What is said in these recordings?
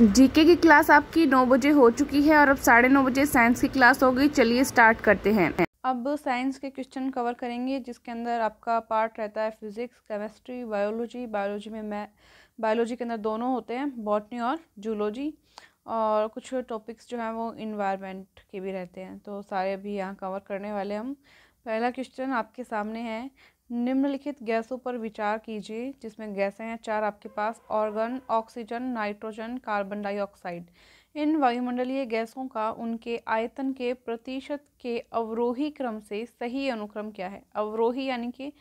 GK की class आपकी नौ बजे हो चुकी है और अब साढ़े नौ बजे साइंस की क्लास हो गई चलिए स्टार्ट करते हैं अब साइंस के क्वेश्चन कवर करेंगे जिसके अंदर आपका पार्ट रहता है फिजिक्स केमिस्ट्री बायोलॉजी बायोलॉजी में मैं बायोलॉजी के अंदर दोनों होते हैं बॉटनी और जूलॉजी और कुछ टॉपिक्स जो हैं वो इन्वायरमेंट के भी रहते हैं तो सारे अभी यहाँ कवर करने वाले हम पहला क्वेश्चन आपके सामने है निम्नलिखित गैसों पर विचार कीजिए जिसमें गैसें हैं चार आपके पास argon oxygen nitrogen carbon dioxide इन वायुमंडलीय गैसों का उनके आयतन के प्रतिशत के अवरोही क्रम से सही अनुक्रम क्या है अवरोही यानी कि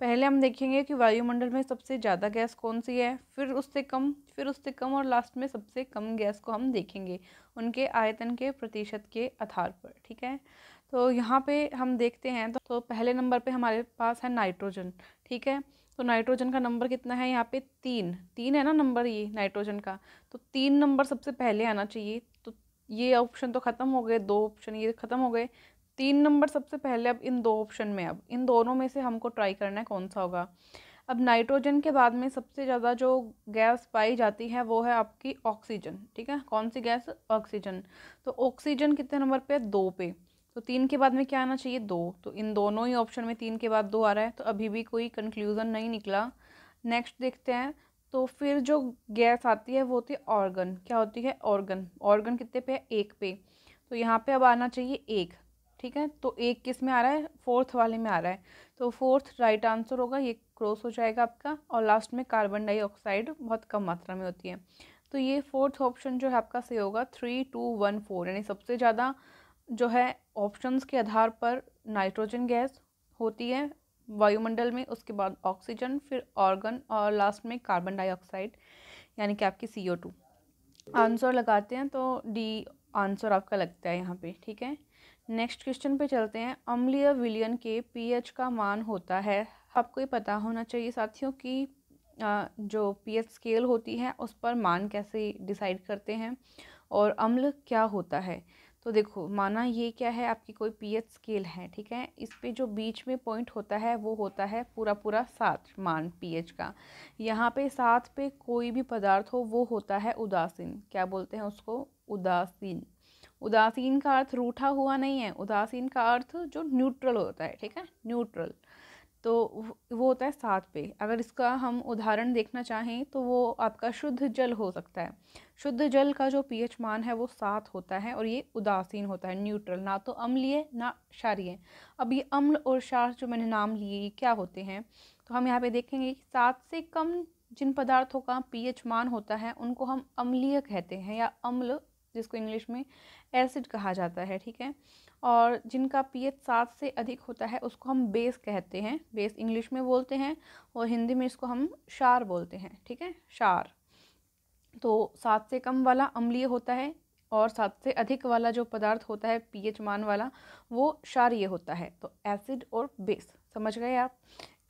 पहले हम देखेंगे कि वायुमंडल में सबसे ज़्यादा गैस कौन सी है फिर उससे कम फिर उससे कम और लास्ट में सबसे कम गैस को हम देखेंगे उनके आयतन के प्रतिशत के आधार पर ठीक है तो यहाँ पे हम देखते हैं तो, तो पहले नंबर पे हमारे पास है नाइट्रोजन ठीक है तो नाइट्रोजन का नंबर कितना है यहाँ पे तीन तीन है ना नंबर ये नाइट्रोजन का तो तीन नंबर सबसे पहले आना चाहिए तो ये ऑप्शन तो ख़त्म हो गए दो ऑप्शन ये ख़त्म हो गए तीन नंबर सबसे पहले अब इन दो ऑप्शन में अब इन दोनों में से हमको ट्राई करना है कौन सा होगा अब नाइट्रोजन के बाद में सबसे ज़्यादा जो गैस पाई जाती है वो है आपकी ऑक्सीजन ठीक है कौन सी गैस ऑक्सीजन तो ऑक्सीजन कितने नंबर पे दो पे तो तीन के बाद में क्या आना चाहिए दो तो इन दोनों ही ऑप्शन में तीन के बाद दो आ रहा है तो अभी भी कोई कंक्लूज़न नहीं निकला नेक्स्ट देखते हैं तो फिर जो गैस आती है वो होती है ऑर्गन क्या होती है ऑर्गन ऑर्गन कितने पे है एक पे तो यहाँ पे अब आना चाहिए एक ठीक है तो एक किस में आ रहा है फोर्थ वाले में आ रहा है तो फोर्थ राइट आंसर होगा ये क्रॉस हो जाएगा आपका और लास्ट में कार्बन डाइऑक्साइड बहुत कम मात्रा में होती है तो ये फोर्थ ऑप्शन जो है आपका सही होगा थ्री टू वन फोर यानी सबसे ज़्यादा जो है ऑप्शंस के आधार पर नाइट्रोजन गैस होती है वायुमंडल में उसके बाद ऑक्सीजन फिर ऑर्गन और लास्ट में कार्बन डाइऑक्साइड यानी कि आपकी सी ओ टू आंसर लगाते हैं तो डी आंसर आपका लगता है यहाँ पे ठीक है नेक्स्ट क्वेश्चन पे चलते हैं अम्लीय विलियन के पीएच का मान होता है आपको ये पता होना चाहिए साथियों कि जो पीएच स्केल होती है उस पर मान कैसे डिसाइड करते हैं और अम्ल क्या होता है तो देखो माना ये क्या है आपकी कोई पीएच स्केल है ठीक है इस पर जो बीच में पॉइंट होता है वो होता है पूरा पूरा सात मान पीएच का यहाँ पे सात पे कोई भी पदार्थ हो वो होता है उदासीन क्या बोलते हैं उसको उदासीन उदासीन का अर्थ रूठा हुआ नहीं है उदासीन का अर्थ जो न्यूट्रल होता है ठीक है न्यूट्रल तो वो होता है सात पे अगर इसका हम उदाहरण देखना चाहें तो वो आपका शुद्ध जल हो सकता है शुद्ध जल का जो पीएच मान है वो सात होता है और ये उदासीन होता है न्यूट्रल ना तो अम्लीय ना क्षारिय अब ये अम्ल और क्षार जो मैंने नाम लिए ये क्या होते हैं तो हम यहाँ पे देखेंगे कि सात से कम जिन पदार्थों का पी मान होता है उनको हम अम्लीय कहते हैं या अम्ल जिसको इंग्लिश में एसिड कहा जाता है ठीक है और जिनका पीएच सात से अधिक होता है उसको हम बेस कहते हैं बेस इंग्लिश में बोलते हैं और हिंदी में इसको हम शार बोलते हैं ठीक है शार तो सात से कम वाला अम्लीय होता है और सात से अधिक वाला जो पदार्थ होता है पीएच मान वाला वो क्षारीय होता है तो एसिड और बेस समझ गए आप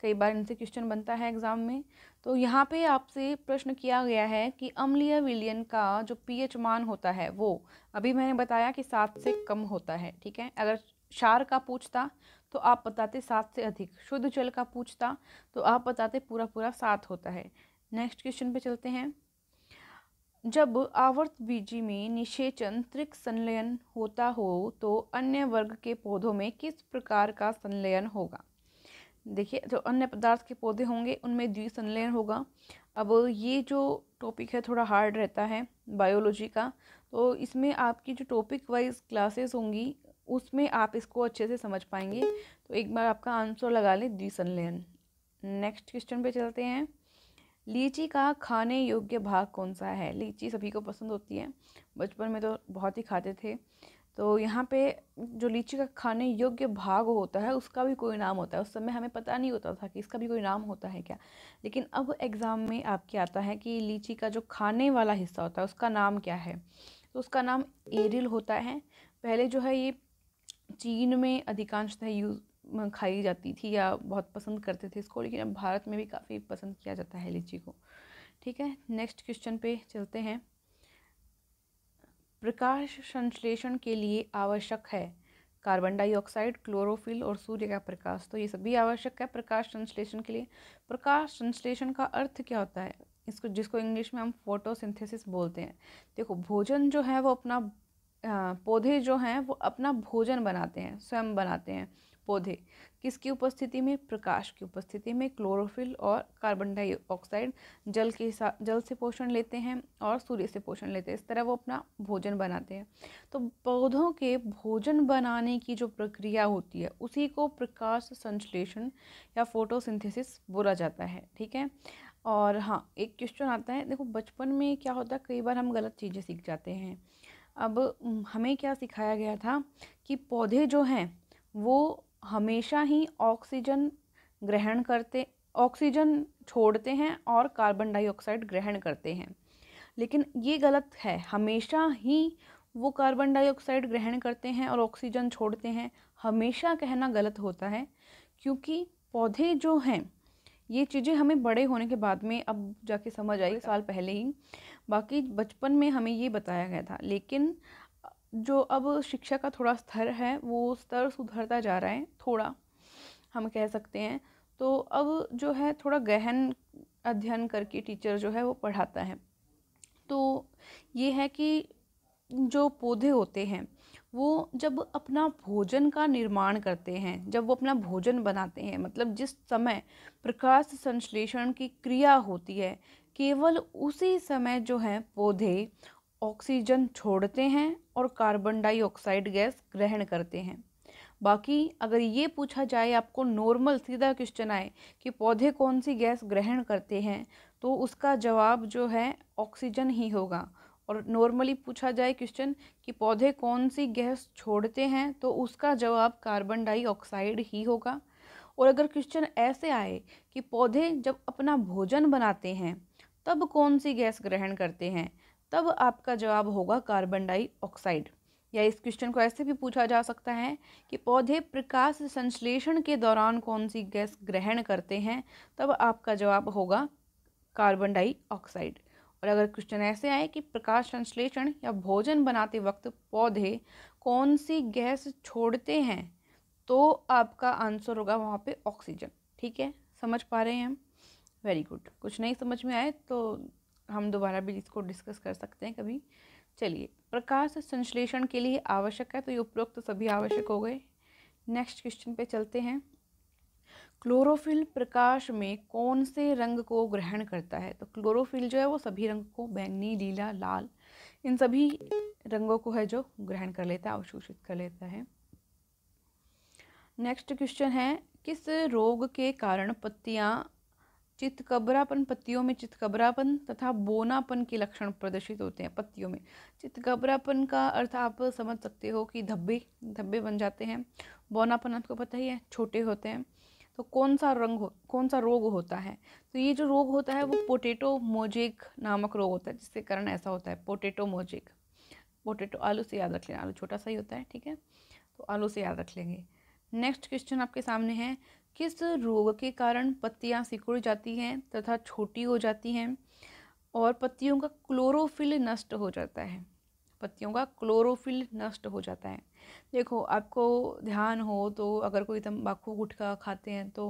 कई बार इनसे क्वेश्चन बनता है एग्ज़ाम में तो यहाँ पे आपसे प्रश्न किया गया है कि अम्लीय विलियन का जो पीएच मान होता है वो अभी मैंने बताया कि सात से कम होता है ठीक है अगर क्षार का पूछता तो आप बताते सात से अधिक शुद्ध जल का पूछता तो आप बताते पूरा पूरा सात होता है नेक्स्ट क्वेश्चन पे चलते हैं जब आवर्त बीजी में निषेचन त्रिक संलयन होता हो तो अन्य वर्ग के पौधों में किस प्रकार का संलयन होगा देखिए जो अन्य पदार्थ के पौधे होंगे उनमें संलयन होगा अब ये जो टॉपिक है थोड़ा हार्ड रहता है बायोलॉजी का तो इसमें आपकी जो टॉपिक वाइज क्लासेस होंगी उसमें आप इसको अच्छे से समझ पाएंगे तो एक बार आपका आंसर लगा लें संलयन नेक्स्ट क्वेश्चन पे चलते हैं लीची का खाने योग्य भाग कौन सा है लीची सभी को पसंद होती है बचपन में तो बहुत ही खाते थे तो यहाँ पे जो लीची का खाने योग्य भाग होता है उसका भी कोई नाम होता है उस समय हमें पता नहीं होता था कि इसका भी कोई नाम होता है क्या लेकिन अब एग्ज़ाम में आपके आता है कि लीची का जो खाने वाला हिस्सा होता है उसका नाम क्या है तो उसका नाम एरिल होता है पहले जो है ये चीन में अधिकांशतः यूज खाई जाती थी या बहुत पसंद करते थे इसको लेकिन अब भारत में भी काफ़ी पसंद किया जाता है लीची को ठीक है नेक्स्ट क्वेश्चन पे चलते हैं प्रकाश संश्लेषण के लिए आवश्यक है कार्बन डाइऑक्साइड क्लोरोफिल और सूर्य का प्रकाश तो ये सभी आवश्यक है प्रकाश संश्लेषण के लिए प्रकाश संश्लेषण का अर्थ क्या होता है इसको जिसको इंग्लिश में हम फोटोसिंथेसिस बोलते हैं देखो भोजन जो है वो अपना पौधे जो हैं वो अपना भोजन बनाते हैं स्वयं बनाते हैं पौधे किसकी उपस्थिति में प्रकाश की उपस्थिति में क्लोरोफिल और कार्बन डाइऑक्साइड जल के जल से पोषण लेते हैं और सूर्य से पोषण लेते हैं इस तरह वो अपना भोजन बनाते हैं तो पौधों के भोजन बनाने की जो प्रक्रिया होती है उसी को प्रकाश संश्लेषण या फोटोसिंथेसिस बोला जाता है ठीक है और हाँ एक क्वेश्चन आता है देखो बचपन में क्या होता है कई बार हम गलत चीज़ें सीख जाते हैं अब हमें क्या सिखाया गया था कि पौधे जो हैं वो हमेशा ही ऑक्सीजन ग्रहण करते ऑक्सीजन छोड़ते हैं और कार्बन डाइऑक्साइड ग्रहण करते हैं लेकिन ये गलत है हमेशा ही वो कार्बन डाइऑक्साइड ग्रहण करते हैं और ऑक्सीजन छोड़ते हैं हमेशा कहना गलत होता है क्योंकि पौधे जो हैं ये चीज़ें हमें बड़े होने के बाद में अब जाके समझ आई साल पहले ही बाकी बचपन में हमें ये बताया गया था लेकिन जो अब शिक्षा का थोड़ा स्तर है वो स्तर सुधरता जा रहा है थोड़ा हम कह सकते हैं तो अब जो है थोड़ा गहन अध्ययन करके टीचर जो है वो पढ़ाता है तो ये है कि जो पौधे होते हैं वो जब अपना भोजन का निर्माण करते हैं जब वो अपना भोजन बनाते हैं मतलब जिस समय प्रकाश संश्लेषण की क्रिया होती है केवल उसी समय जो है पौधे ऑक्सीजन छोड़ते हैं और कार्बन डाइऑक्साइड गैस ग्रहण करते हैं बाकी अगर ये पूछा जाए आपको नॉर्मल सीधा क्वेश्चन आए कि पौधे कौन सी गैस ग्रहण करते हैं तो उसका जवाब जो है ऑक्सीजन ही होगा और नॉर्मली पूछा जाए क्वेश्चन कि पौधे कौन सी गैस छोड़ते हैं तो उसका जवाब कार्बन डाइऑक्साइड ही होगा और अगर क्वेश्चन ऐसे आए कि पौधे जब अपना भोजन बनाते हैं तब कौन सी गैस ग्रहण करते हैं तब आपका जवाब होगा कार्बन डाइऑक्साइड या इस क्वेश्चन को ऐसे भी पूछा जा सकता है कि पौधे प्रकाश संश्लेषण के दौरान कौन सी गैस ग्रहण करते हैं तब आपका जवाब होगा कार्बन डाइऑक्साइड और अगर क्वेश्चन ऐसे आए कि प्रकाश संश्लेषण या भोजन बनाते वक्त पौधे कौन सी गैस छोड़ते हैं तो आपका आंसर होगा वहाँ पे ऑक्सीजन ठीक है समझ पा रहे हैं हम वेरी गुड कुछ नहीं समझ में आए तो हम दोबारा भी इसको डिस्कस कर सकते हैं कभी चलिए प्रकाश संश्लेषण के लिए आवश्यक है तो ये उपरोक्त तो सभी आवश्यक हो गए नेक्स्ट क्वेश्चन पे चलते हैं क्लोरोफिल प्रकाश में कौन से रंग को ग्रहण करता है तो क्लोरोफिल जो है वो सभी रंग को बैंगनी लीला लाल इन सभी रंगों को है जो ग्रहण कर लेता है अवशोषित कर लेता है नेक्स्ट क्वेश्चन है किस रोग के कारण पत्तियाँ चितकबरापन पत्तियों में चितकबरापन तथा बोनापन के लक्षण प्रदर्शित होते हैं पत्तियों में चितकबरापन का अर्थ आप समझ सकते हो कि धब्बे धब्बे बन जाते हैं बोनापन आपको पता ही है छोटे होते हैं तो कौन सा रंग हो कौन सा रोग होता है तो ये जो रोग होता है वो पोटेटो मोजेक नामक रोग होता है जिसके कारण ऐसा होता है पोटेटो मोजेक पोटेटो आलू से याद रख लेना आलू छोटा सा ही होता है ठीक है तो आलू से याद रख लेंगे नेक्स्ट क्वेश्चन आपके सामने है किस रोग के कारण पत्तियां सिकुड़ जाती हैं तथा छोटी हो जाती हैं और पत्तियों का क्लोरोफिल नष्ट हो जाता है पत्तियों का क्लोरोफिल नष्ट हो जाता है देखो आपको ध्यान हो तो अगर कोई तम्बाकू गुटखा खाते हैं तो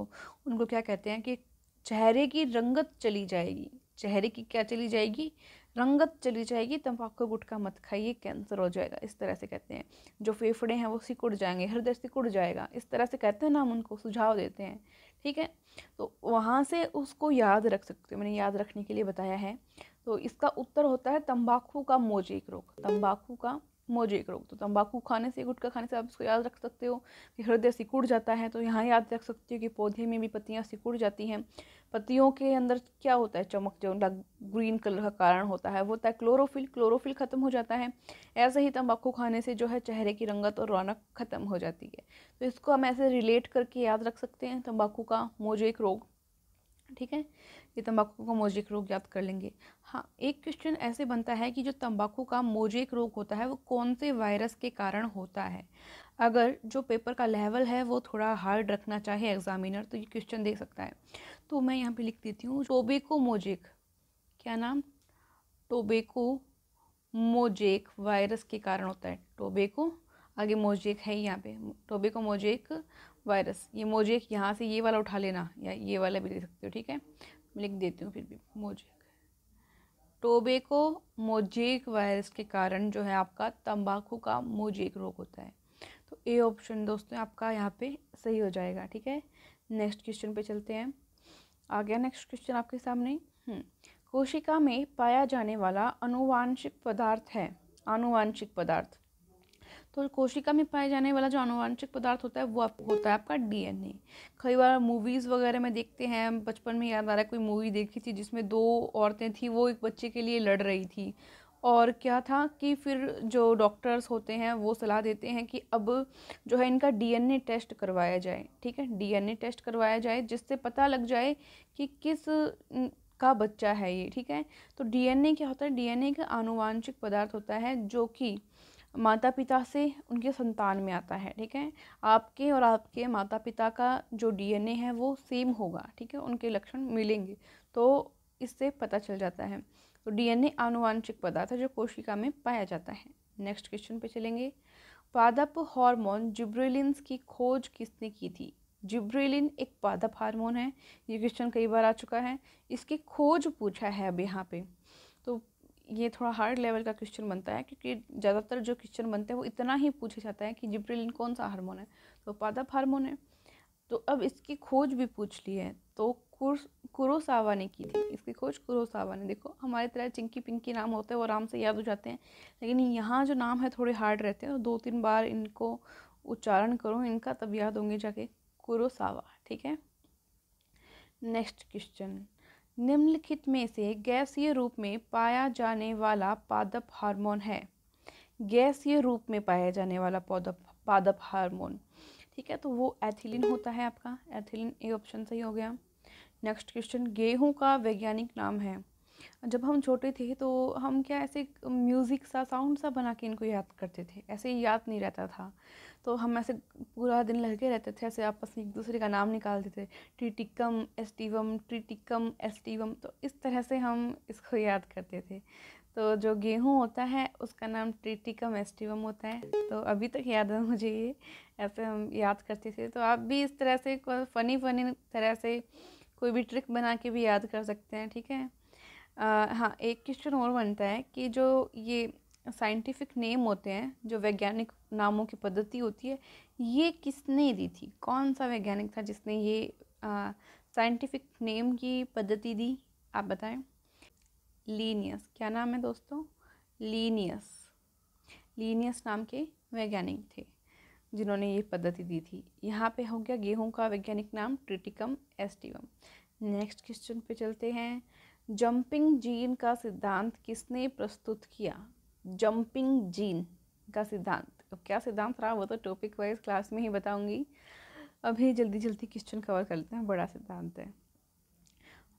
उनको क्या कहते हैं कि चेहरे की रंगत चली जाएगी चेहरे की क्या चली जाएगी रंगत चली जाएगी तम्बाकू गुटखा मत खाइए कैंसर हो जाएगा इस तरह से कहते हैं जो फेफड़े हैं वो सिकुड़ जाएंगे हृदय सिकुड़ जाएगा इस तरह से कहते हैं ना हम उनको सुझाव देते हैं ठीक है तो वहाँ से उसको याद रख सकते हो मैंने याद रखने के लिए बताया है तो इसका उत्तर होता है तम्बाकू का मोजेक रोग तम्बाकू का मोजेक रोग तो तंबाकू खाने से गुटखा खाने से आप इसको याद रख सकते हो कि हृदय सिकुड़ जाता है तो यहाँ याद रख सकते हो कि पौधे में भी पत्तियाँ सिकुड़ जाती हैं पत्तियों के अंदर क्या होता है चमक जो ग्रीन कलर का कारण होता है वो होता है क्लोरोफिल क्लोरोफिल ख़त्म हो जाता है ऐसे ही तंबाकू खाने से जो है चेहरे की रंगत और रौनक ख़त्म हो जाती है तो इसको हम ऐसे रिलेट करके याद रख सकते हैं तंबाकू का मोजेक रोग ठीक है ये तंबाकू का मोजेक रोग याद कर लेंगे हाँ एक क्वेश्चन ऐसे बनता है कि जो तंबाकू का मोजेक रोग होता है वो कौन से वायरस के कारण होता है अगर जो पेपर का लेवल है वो थोड़ा हार्ड रखना चाहे एग्जामिनर तो ये क्वेश्चन देख सकता है तो मैं यहाँ पे लिख देती हूँ टोबेको मोजेक क्या नाम टोबेको मोजेक वायरस के कारण होता है टोबेको आगे मोजेक है यहाँ पे टोबेको मोजेक वायरस ये मोजेक यहाँ से ये वाला उठा लेना या ये वाला भी ले सकते हो ठीक है लिख देती हूँ फिर भी मोजेक टोबेको मोजेक वायरस के कारण जो है आपका तंबाकू का मोजेक रोग होता है तो ए ऑप्शन दोस्तों आपका यहाँ पे सही हो जाएगा ठीक है नेक्स्ट क्वेश्चन पे चलते हैं आ गया नेक्स्ट क्वेश्चन आपके सामने हम्म। कोशिका में पाया जाने वाला अनुवांशिक पदार्थ है अनुवांशिक पदार्थ तो कोशिका में पाए जाने वाला जो अनुवांशिक पदार्थ होता है वो आप, होता है आपका डीएनए कई बार मूवीज़ वगैरह में देखते हैं बचपन में याद आ रहा है कोई मूवी देखी थी जिसमें दो औरतें थी वो एक बच्चे के लिए लड़ रही थी और क्या था कि फिर जो डॉक्टर्स होते हैं वो सलाह देते हैं कि अब जो है इनका डीएनए टेस्ट करवाया जाए ठीक है डीएनए टेस्ट करवाया जाए जिससे पता लग जाए कि किस का बच्चा है ये ठीक है तो डीएनए क्या होता है डीएनए का आनुवांशिक पदार्थ होता है जो कि माता पिता से उनके संतान में आता है ठीक है आपके और आपके माता पिता का जो डीएनए है वो सेम होगा ठीक है उनके लक्षण मिलेंगे तो इससे पता चल जाता है तो डीएनए आनुवांशिक पदार्थ है जो कोशिका में पाया जाता है नेक्स्ट क्वेश्चन पे चलेंगे पादप हार्मोन जिब्रेलिन्स की खोज किसने की थी जिब्रेलिन एक पादप हार्मोन है ये क्वेश्चन कई बार आ चुका है इसकी खोज पूछा है अब यहाँ पे तो ये थोड़ा हार्ड लेवल का क्वेश्चन बनता है क्योंकि ज़्यादातर जो क्वेश्चन बनते हैं वो इतना ही पूछा जाता है कि जिब्रिलिन कौन सा हार्मोन है तो पादप हार्मोन है तो अब इसकी खोज भी पूछ ली है तो कुरोसावा ने की थी इसकी खोज कुरोसावा ने देखो हमारे तरह चिंकी पिंकी नाम होते हैं वो आराम से याद हो जाते हैं लेकिन यहाँ जो नाम है थोड़े हार्ड रहते हैं तो दो तीन बार इनको उच्चारण करो इनका तब याद होंगे जाके कुरोसावा ठीक है नेक्स्ट क्वेश्चन निम्नलिखित में से गैसीय रूप में पाया जाने वाला पादप हार्मोन है गैसीय रूप में पाया जाने वाला पौधप पादप हार्मोन ठीक है तो वो एथिलीन होता है आपका एथिलीन ए ऑप्शन सही हो गया नेक्स्ट क्वेश्चन गेहूं का वैज्ञानिक नाम है जब हम छोटे थे तो हम क्या ऐसे म्यूज़िक सा साउंड सा बना के इनको याद करते थे ऐसे याद नहीं रहता था तो हम ऐसे पूरा दिन लगे रहते थे ऐसे आपस में एक दूसरे का नाम निकालते थे ट्रिटिकम एस्टिवम ट्रिटिकम एस्टिवम तो इस तरह से हम इसको याद करते थे तो जो गेहूँ होता है उसका नाम ट्रिटिकम एस्टिवम होता है तो अभी तक याद है मुझे ये ऐसे हम याद करते थे तो आप भी इस तरह से फ़नी फ़नी तरह से कोई भी ट्रिक बना के भी याद कर सकते हैं ठीक है हाँ एक क्वेश्चन और बनता है कि जो ये साइंटिफिक नेम होते हैं जो वैज्ञानिक नामों की पद्धति होती है ये किसने दी थी कौन सा वैज्ञानिक था जिसने ये साइंटिफिक नेम की पद्धति दी आप बताएं लीनियस क्या नाम है दोस्तों लीनियस लीनियस नाम के वैज्ञानिक थे जिन्होंने ये पद्धति दी थी यहाँ पे हो गया गेहूं का वैज्ञानिक नाम ट्रिटिकम एस्टिवम नेक्स्ट क्वेश्चन पे चलते हैं जंपिंग जीन का सिद्धांत किसने प्रस्तुत किया जंपिंग जीन का सिद्धांत क्या सिद्धांत रहा वो तो टॉपिक वाइज क्लास में ही बताऊंगी अभी जल्दी जल्दी क्वेश्चन कवर कर लेते हैं बड़ा सिद्धांत है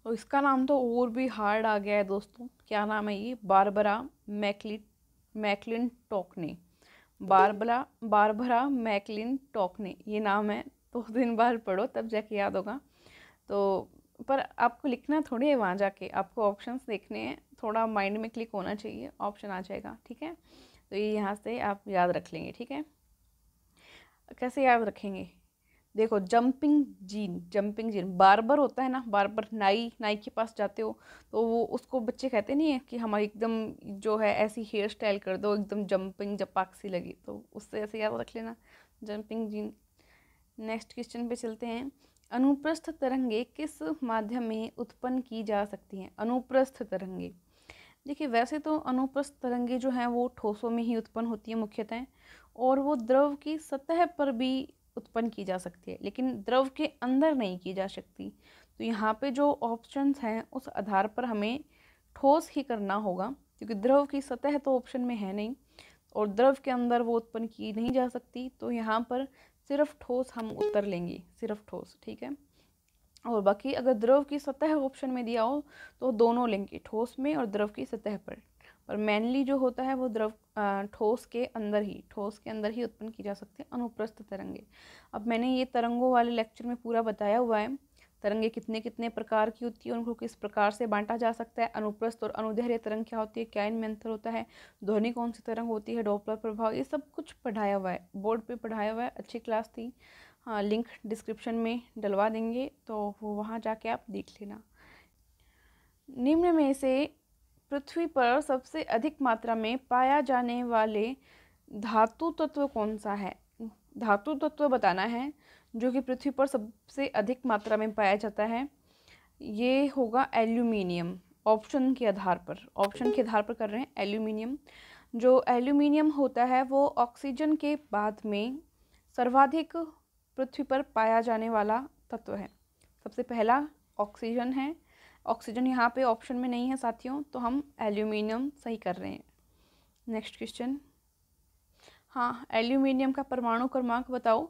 और इसका नाम तो और भी हार्ड आ गया है दोस्तों क्या नाम है ये बारबरा मैकलिन मैकलिन टॉक ने बारबरा बारबरा मैकलिन टॉक ने ये नाम है तो दिन बार पढ़ो तब जाके याद होगा तो पर आपको लिखना थोड़ी है वहाँ जाके आपको ऑप्शंस देखने हैं थोड़ा माइंड में क्लिक होना चाहिए ऑप्शन आ जाएगा ठीक है तो ये यहाँ से आप याद रख लेंगे ठीक है कैसे याद रखेंगे देखो जंपिंग जीन जंपिंग जीन बार बार होता है ना बार बार नाई नाई के पास जाते हो तो वो उसको बच्चे कहते नहीं है कि हम एकदम जो है ऐसी हेयर स्टाइल कर दो एकदम जंपिंग जपाक सी लगी तो उससे ऐसे याद रख लेना जंपिंग जीन नेक्स्ट क्वेश्चन पे चलते हैं अनुप्रस्थ तरंगे किस माध्यम में उत्पन्न की जा सकती हैं अनुप्रस्थ तरंगे देखिए वैसे तो अनुप्रस्थ तरंगे जो हैं वो ठोसों में ही उत्पन्न होती है मुख्यतः और वो द्रव की सतह पर भी उत्पन्न की जा सकती है लेकिन द्रव के अंदर नहीं की जा सकती तो यहाँ पे जो ऑप्शंस हैं उस आधार पर हमें ठोस ही करना होगा क्योंकि द्रव की सतह तो ऑप्शन में है नहीं और द्रव के अंदर वो उत्पन्न की नहीं जा सकती तो यहाँ पर सिर्फ ठोस हम उत्तर लेंगे सिर्फ ठोस ठीक है और बाकी अगर द्रव की सतह ऑप्शन में दिया हो तो दोनों लेंगे ठोस में और द्रव की सतह पर पर मेनली जो होता है वो द्रव ठोस के अंदर ही ठोस के अंदर ही उत्पन्न की जा सकती है अनुप्रस्थ तरंगे अब मैंने ये तरंगों वाले लेक्चर में पूरा बताया हुआ है तरंगे कितने कितने प्रकार की होती है उनको किस प्रकार से बांटा जा सकता है अनुप्रस्थ और अनुदैर्य तरंग क्या होती है क्या इनमें अंतर होता है ध्वनि कौन सी तरंग होती है डॉपलर प्रभाव ये सब कुछ पढ़ाया हुआ है बोर्ड पे पढ़ाया हुआ है अच्छी क्लास थी हाँ लिंक डिस्क्रिप्शन में डलवा देंगे तो वो वहाँ जाके आप देख लेना निम्न में से पृथ्वी पर सबसे अधिक मात्रा में पाया जाने वाले धातु तत्व कौन सा है धातु तत्व बताना है जो कि पृथ्वी पर सबसे अधिक मात्रा में पाया जाता है ये होगा एल्यूमिनियम ऑप्शन के आधार पर ऑप्शन के आधार पर कर रहे हैं एल्यूमिनियम जो एल्यूमिनियम होता है वो ऑक्सीजन के बाद में सर्वाधिक पृथ्वी पर पाया जाने वाला तत्व है सबसे पहला ऑक्सीजन है ऑक्सीजन यहाँ पे ऑप्शन में नहीं है साथियों तो हम एल्यूमिनियम सही कर रहे हैं नेक्स्ट क्वेश्चन हाँ एल्यूमिनियम का परमाणु क्रमांक बताओ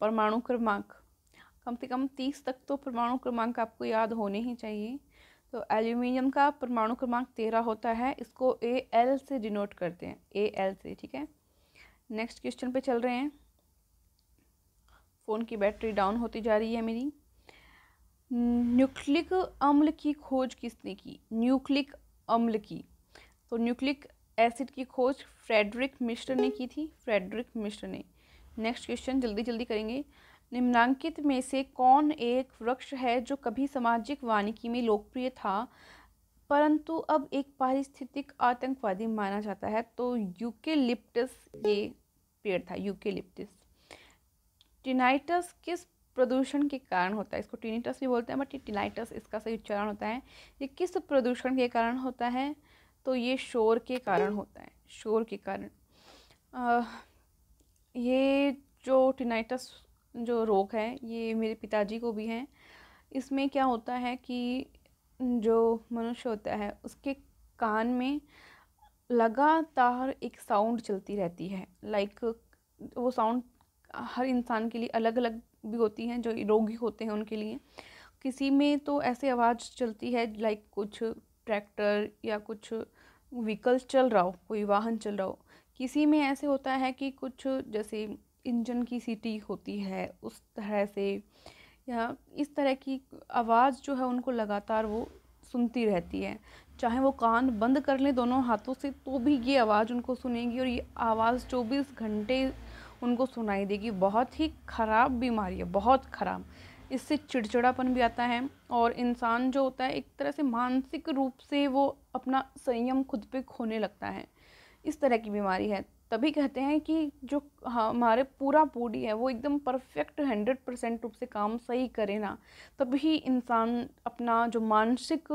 परमाणु क्रमांक कम से कम तीस तक तो परमाणु क्रमांक आपको याद होने ही चाहिए तो एल्यूमिनियम का परमाणु क्रमांक तेरह होता है इसको ए एल से डिनोट करते हैं ए एल से ठीक है नेक्स्ट क्वेश्चन पे चल रहे हैं फ़ोन की बैटरी डाउन होती जा रही है मेरी न्यूक्लिक अम्ल की खोज किसने की न्यूक्लिक अम्ल की तो न्यूक्लिक एसिड की खोज फ्रेडरिक मिश्र ने की थी फ्रेडरिक मिश्र ने नेक्स्ट क्वेश्चन जल्दी जल्दी करेंगे निम्नांकित में से कौन एक वृक्ष है जो कभी सामाजिक वानिकी में लोकप्रिय था परंतु अब एक पारिस्थितिक आतंकवादी माना जाता है तो यूकेलिप्टस ये पेड़ था यूकेलिप्टस टिनाइटस किस प्रदूषण के कारण होता है इसको टिनिटस भी बोलते हैं बट टिनाइटस इसका सही उच्चारण होता है ये किस प्रदूषण के कारण होता है तो ये शोर के कारण होता है शोर के कारण ये जो टिनाइटस जो रोग है ये मेरे पिताजी को भी है इसमें क्या होता है कि जो मनुष्य होता है उसके कान में लगातार एक साउंड चलती रहती है लाइक वो साउंड हर इंसान के लिए अलग अलग भी होती हैं जो रोगी होते हैं उनके लिए किसी में तो ऐसे आवाज़ चलती है लाइक कुछ ट्रैक्टर या कुछ व्हीकल चल रहा हो कोई वाहन चल रहा हो किसी में ऐसे होता है कि कुछ जैसे इंजन की सीटी होती है उस तरह से या इस तरह की आवाज़ जो है उनको लगातार वो सुनती रहती है चाहे वो कान बंद कर लें दोनों हाथों से तो भी ये आवाज़ उनको सुनेगी और ये आवाज़ चौबीस घंटे उनको सुनाई देगी बहुत ही ख़राब बीमारी है बहुत ख़राब इससे चिड़चिड़ापन भी आता है और इंसान जो होता है एक तरह से मानसिक रूप से वो अपना संयम खुद पे खोने लगता है इस तरह की बीमारी है तभी कहते हैं कि जो हमारे पूरा बॉडी है वो एकदम परफेक्ट हंड्रेड परसेंट रूप से काम सही करे ना तभी इंसान अपना जो मानसिक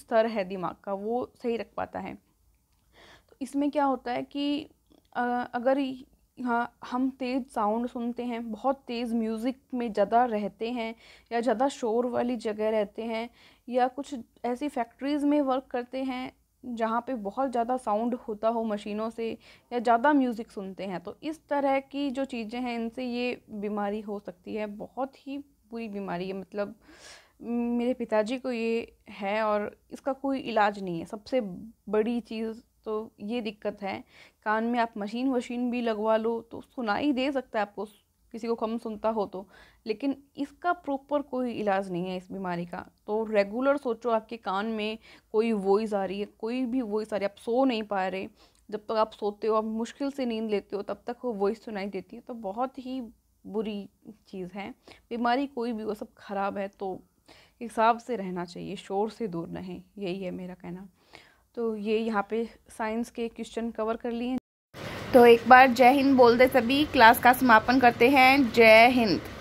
स्तर है दिमाग का वो सही रख पाता है तो इसमें क्या होता है कि अगर हाँ हम तेज़ साउंड सुनते हैं बहुत तेज़ म्यूज़िक में ज़्यादा रहते हैं या ज़्यादा शोर वाली जगह रहते हैं या कुछ ऐसी फैक्ट्रीज़ में वर्क करते हैं जहाँ पे बहुत ज़्यादा साउंड होता हो मशीनों से या ज़्यादा म्यूज़िक सुनते हैं तो इस तरह की जो चीज़ें हैं इनसे ये बीमारी हो सकती है बहुत ही बुरी बीमारी है मतलब मेरे पिताजी को ये है और इसका कोई इलाज नहीं है सबसे बड़ी चीज़ तो ये दिक्कत है कान में आप मशीन वशीन भी लगवा लो तो सुनाई दे सकता है आपको किसी को कम सुनता हो तो लेकिन इसका प्रॉपर कोई इलाज नहीं है इस बीमारी का तो रेगुलर सोचो आपके कान में कोई वॉइस आ रही है कोई भी वॉइस आ रही है आप सो नहीं पा रहे जब तक आप सोते हो आप मुश्किल से नींद लेते हो तब तक वो वॉइस सुनाई तो देती है तो बहुत ही बुरी चीज़ है बीमारी कोई भी वो सब ख़राब है तो हिसाब से रहना चाहिए शोर से दूर रहें यही है मेरा कहना तो ये यहाँ पे साइंस के क्वेश्चन कवर कर लिए तो एक बार जय हिंद बोल दे सभी क्लास का समापन करते हैं जय हिंद